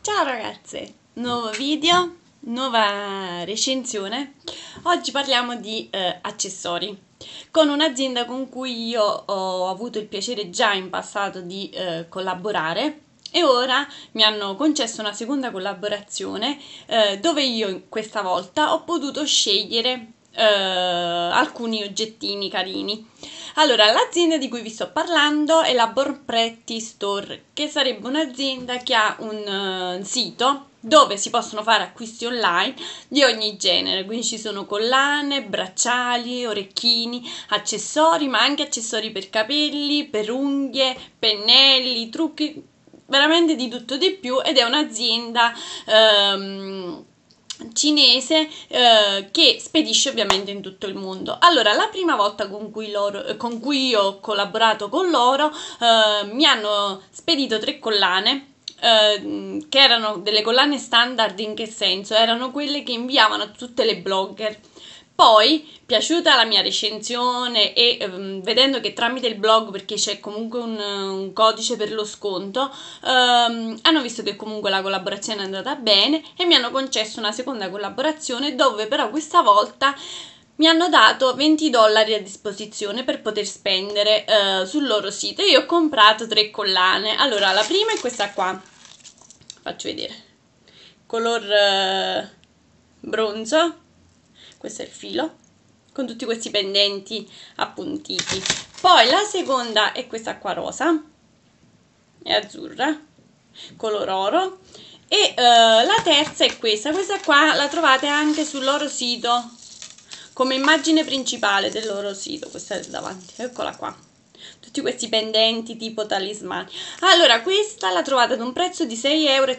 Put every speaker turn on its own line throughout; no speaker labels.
Ciao ragazze, nuovo video, nuova recensione. Oggi parliamo di eh, accessori con un'azienda con cui io ho avuto il piacere già in passato di eh, collaborare e ora mi hanno concesso una seconda collaborazione eh, dove io questa volta ho potuto scegliere eh, alcuni oggettini carini. Allora, l'azienda di cui vi sto parlando è la Borpretti Store, che sarebbe un'azienda che ha un uh, sito dove si possono fare acquisti online di ogni genere, quindi ci sono collane, bracciali, orecchini, accessori, ma anche accessori per capelli, per unghie, pennelli, trucchi, veramente di tutto di più ed è un'azienda ehm, cinese eh, che spedisce ovviamente in tutto il mondo. Allora, la prima volta con cui, loro, eh, con cui ho collaborato con loro eh, mi hanno spedito tre collane eh, che erano delle collane standard in che senso? Erano quelle che inviavano a tutte le blogger poi, piaciuta la mia recensione e ehm, vedendo che tramite il blog, perché c'è comunque un, un codice per lo sconto, ehm, hanno visto che comunque la collaborazione è andata bene e mi hanno concesso una seconda collaborazione dove però questa volta mi hanno dato 20 dollari a disposizione per poter spendere eh, sul loro sito e io ho comprato tre collane. Allora, la prima è questa qua, faccio vedere, color eh, bronzo questo è il filo con tutti questi pendenti appuntiti poi la seconda è questa qua rosa è azzurra color oro e uh, la terza è questa questa qua la trovate anche sul loro sito come immagine principale del loro sito questa è davanti eccola qua tutti questi pendenti tipo talismani. Allora, questa la trovate ad un prezzo di 6,37 euro,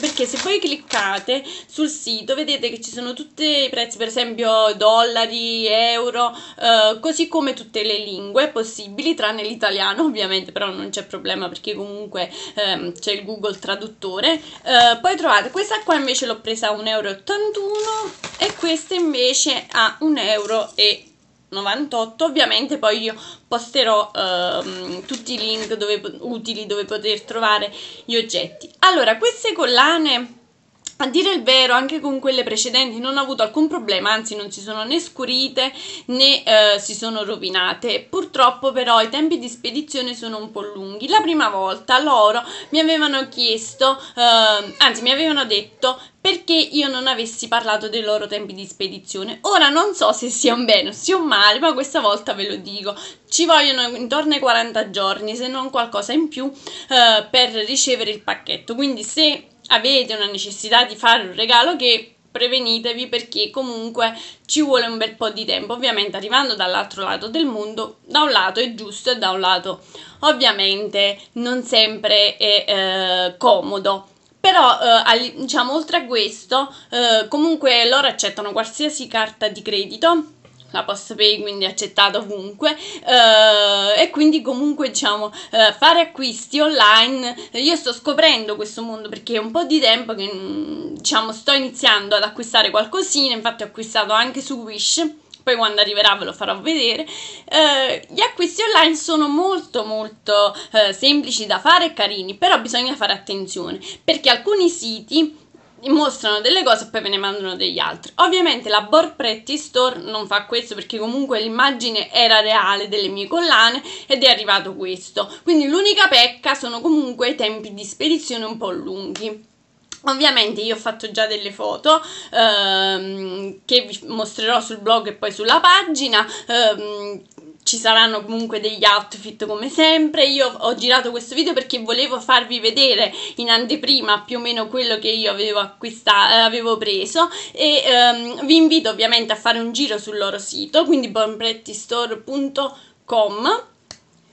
perché se voi cliccate sul sito vedete che ci sono tutti i prezzi, per esempio dollari, euro, eh, così come tutte le lingue possibili, tranne l'italiano ovviamente, però non c'è problema perché comunque ehm, c'è il Google traduttore. Eh, poi trovate questa qua invece l'ho presa a 1,81 euro e questa invece a 1,80 euro. 98 ovviamente poi io posterò ehm, tutti i link dove, utili dove poter trovare gli oggetti allora queste collane a dire il vero, anche con quelle precedenti non ho avuto alcun problema, anzi non si sono né scurite né eh, si sono rovinate. Purtroppo però i tempi di spedizione sono un po' lunghi. La prima volta loro mi avevano chiesto, eh, anzi mi avevano detto perché io non avessi parlato dei loro tempi di spedizione. Ora non so se sia un bene o sia un male, ma questa volta ve lo dico. Ci vogliono intorno ai 40 giorni, se non qualcosa in più, eh, per ricevere il pacchetto. Quindi se avete una necessità di fare un regalo che prevenitevi perché comunque ci vuole un bel po' di tempo. Ovviamente arrivando dall'altro lato del mondo, da un lato è giusto e da un lato ovviamente non sempre è eh, comodo. Però, eh, diciamo, oltre a questo, eh, comunque loro accettano qualsiasi carta di credito la posso pay quindi accettata ovunque eh, e quindi comunque diciamo eh, fare acquisti online io sto scoprendo questo mondo perché è un po' di tempo che mm, diciamo sto iniziando ad acquistare qualcosina infatti ho acquistato anche su Wish poi quando arriverà ve lo farò vedere. Eh, gli acquisti online sono molto molto eh, semplici da fare e carini, però bisogna fare attenzione perché alcuni siti mostrano delle cose e poi ve ne mandano degli altri. Ovviamente la Bor Pretty Store non fa questo perché comunque l'immagine era reale delle mie collane ed è arrivato questo. Quindi l'unica pecca sono comunque i tempi di spedizione un po' lunghi. Ovviamente io ho fatto già delle foto ehm, che vi mostrerò sul blog e poi sulla pagina. Ehm, ci saranno comunque degli outfit come sempre io ho girato questo video perché volevo farvi vedere in anteprima più o meno quello che io avevo, acquista, avevo preso e um, vi invito ovviamente a fare un giro sul loro sito quindi bonprettistore.com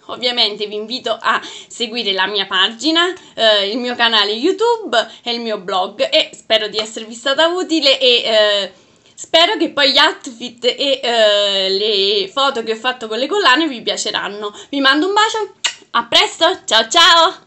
Ovviamente vi invito a seguire la mia pagina, eh, il mio canale YouTube e il mio blog e spero di esservi stata utile e eh, Spero che poi gli outfit e eh, le foto che ho fatto con le collane vi piaceranno. Vi mando un bacio, a presto, ciao ciao!